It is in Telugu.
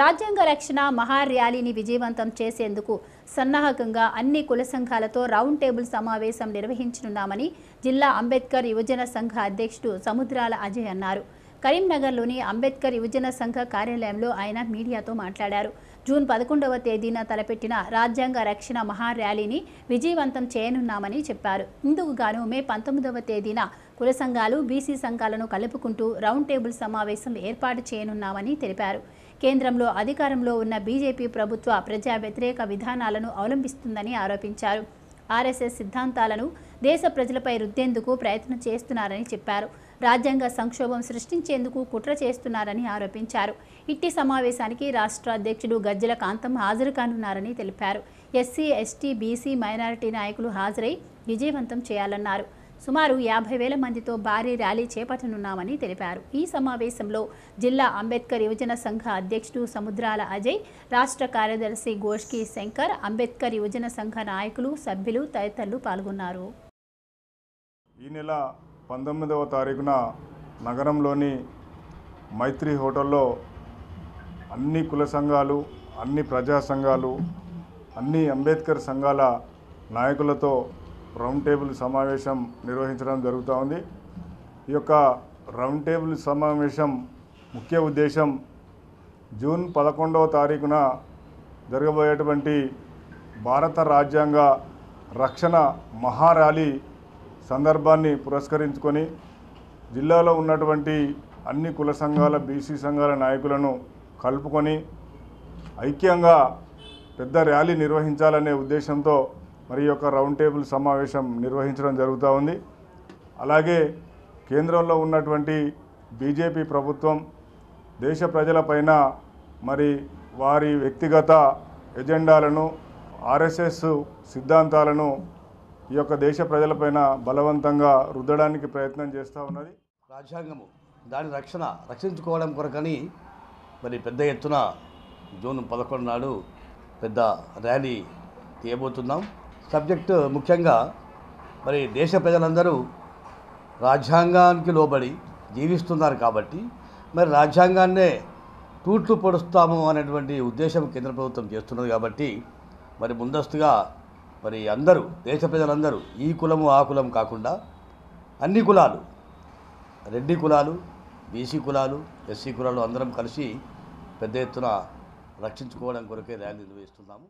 రాజ్యాంగ రక్షణ మహా ర్యాలీని విజయవంతం చేసేందుకు సన్నాహకంగా అన్ని కుల సంఘాలతో రౌండ్ టేబుల్ సమావేశం నిర్వహించనున్నామని జిల్లా అంబేద్కర్ యువజన సంఘ అధ్యక్షుడు సముద్రాల అజయ్ అన్నారు కరీంనగర్లోని అంబేద్కర్ యువజన సంఘ కార్యాలయంలో ఆయన మీడియాతో మాట్లాడారు జూన్ పదకొండవ తేదీన తలపెట్టిన రాజ్యాంగ రక్షణ మహా ర్యాలీని విజయవంతం చేయనున్నామని చెప్పారు ఇందుకుగాను మే పంతొమ్మిదవ తేదీన కుల సంఘాలు బీసీ సంఘాలను కలుపుకుంటూ రౌండ్ టేబుల్ సమావేశం ఏర్పాటు చేయనున్నామని తెలిపారు కేంద్రంలో అధికారంలో ఉన్న బీజేపీ ప్రభుత్వ ప్రజా వ్యతిరేక విధానాలను అవలంబిస్తుందని ఆరోపించారు ఆర్ఎస్ఎస్ సిద్ధాంతాలను దేశ ప్రజలపై రుద్దేందుకు ప్రయత్నం చేస్తున్నారని చెప్పారు రాజ్యాంగ సంక్షోభం సృష్టించేందుకు కుట్ర చేస్తున్నారని ఆరోపించారు ఇట్టి సమావేశానికి రాష్ట్ర అధ్యక్షుడు గజ్జల కాంతం హాజరు కానున్నారని తెలిపారు ఎస్సీ ఎస్టీ బీసీ మైనారిటీ నాయకులు హాజరై విజయవంతం చేయాలన్నారు సుమారు యాభై వేల మందితో భారీ ర్యాలీ చేపట్టనున్నామని తెలిపారు ఈ సమావేశంలో జిల్లా అంబేద్కర్ యువజన సంఘ అధ్యక్షుడు సముద్రాల అజయ్ రాష్ట్ర కార్యదర్శి గోష్కి శంకర్ అంబేద్కర్ యువజన సంఘ నాయకులు సభ్యులు తదితరులు పాల్గొన్నారు ఈ నెల పంతొమ్మిదవ తారీఖున నగరంలోని మైత్రి హోటల్లో అన్ని కుల సంఘాలు అన్ని ప్రజా సంఘాలు అన్ని అంబేద్కర్ సంఘాల నాయకులతో రౌండ్ టేబుల్ సమావేశం నిర్వహించడం జరుగుతూ ఉంది ఈ యొక్క రౌండ్ టేబుల్ సమావేశం ముఖ్య ఉద్దేశం జూన్ పదకొండవ తారీఖున జరగబోయేటువంటి భారత రాజ్యాంగ రక్షణ మహారాలీ సందర్భాన్ని పురస్కరించుకొని జిల్లాలో ఉన్నటువంటి అన్ని కుల సంఘాల బీసీ సంఘాల నాయకులను కలుపుకొని ఐక్యంగా పెద్ద ర్యాలీ నిర్వహించాలనే ఉద్దేశంతో మరి యొక్క రౌండ్ టేబుల్ సమావేశం నిర్వహించడం జరుగుతూ ఉంది అలాగే కేంద్రంలో ఉన్నటువంటి బీజేపీ ప్రభుత్వం దేశ ప్రజలపైన మరి వారి వ్యక్తిగత ఎజెండాలను ఆర్ఎస్ఎస్ సిద్ధాంతాలను ఈ యొక్క దేశ ప్రజలపైన బలవంతంగా రుద్దడానికి ప్రయత్నం చేస్తూ ఉన్నది రాజ్యాంగము దాని రక్షణ రక్షించుకోవడం కొరకని మరి పెద్ద ఎత్తున జూన్ పదకొండు నాడు పెద్ద ర్యాలీ తీయబోతున్నాం సబ్జెక్టు ముఖ్యంగా మరి దేశ ప్రజలందరూ రాజ్యాంగానికి లోబడి జీవిస్తున్నారు కాబట్టి మరి రాజ్యాంగాన్నే తూట్లు పొడుస్తాము అనేటువంటి ఉద్దేశం కేంద్ర ప్రభుత్వం చేస్తున్నది కాబట్టి మరి ముందస్తుగా మరి అందరూ దేశ ప్రజలందరూ ఈ కులము ఆ కులం కాకుండా అన్ని కులాలు రెడ్డి కులాలు బీసీ కులాలు ఎస్సీ కులాలు అందరం కలిసి పెద్ద ఎత్తున రక్షించుకోవడం కొరకే ర్యాలీ నిర్వహిస్తున్నాము